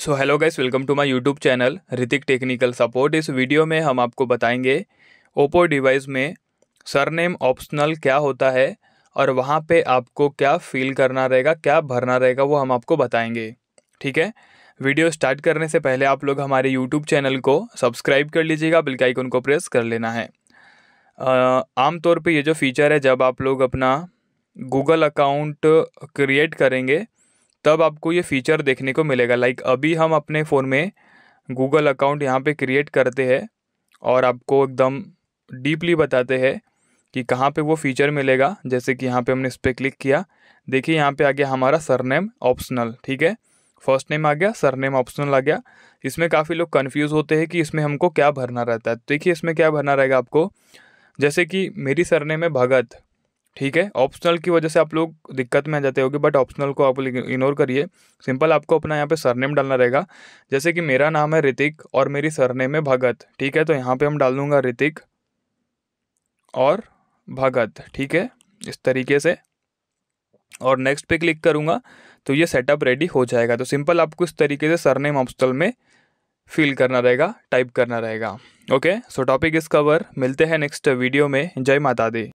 so hello guys welcome to my YouTube channel Ritik technical support इस वीडियो में हम आपको बताएंगे ओप्पो डिवाइस में सरनेम ऑप्शनल क्या होता है और वहाँ पे आपको क्या फील करना रहेगा क्या भरना रहेगा वो हम आपको बताएंगे ठीक है वीडियो स्टार्ट करने से पहले आप लोग हमारे यूट्यूब चैनल को सब्सक्राइब कर लीजिएगा बिल्कुल आइकन को प्रेस कर लेना है आमतौर पर ये जो फीचर है जब आप लोग अपना गूगल अकाउंट क्रिएट करेंगे तब आपको ये फीचर देखने को मिलेगा लाइक अभी हम अपने फ़ोन में गूगल अकाउंट यहाँ पे क्रिएट करते हैं और आपको एकदम डीपली बताते हैं कि कहाँ पे वो फीचर मिलेगा जैसे कि यहाँ पे हमने इस पर क्लिक किया देखिए यहाँ पे आ गया हमारा सरनेम ऑप्शनल ठीक है फर्स्ट नेम आ गया सरनेम ऑप्शनल आ गया इसमें काफ़ी लोग कन्फ्यूज़ होते हैं कि इसमें हमको क्या भरना रहता है तो देखिए इसमें क्या भरना रहेगा आपको जैसे कि मेरी सरनेम है भगत ठीक है ऑप्शनल की वजह से आप लोग दिक्कत में आ जाते होगे बट ऑप्शनल को आप इग्नोर करिए सिंपल आपको अपना यहाँ पे सरनेम डालना रहेगा जैसे कि मेरा नाम है ऋतिक और मेरी सरनेम है भगत ठीक है तो यहाँ पे हम डाल दूंगा ऋतिक और भगत ठीक है इस तरीके से और नेक्स्ट पे क्लिक करूँगा तो ये सेटअप रेडी हो जाएगा तो सिंपल आपको इस तरीके से सरनेम ऑप्शनल में फिल करना रहेगा टाइप करना रहेगा ओके सो टॉपिक इस कवर मिलते हैं नेक्स्ट वीडियो में जय माता दी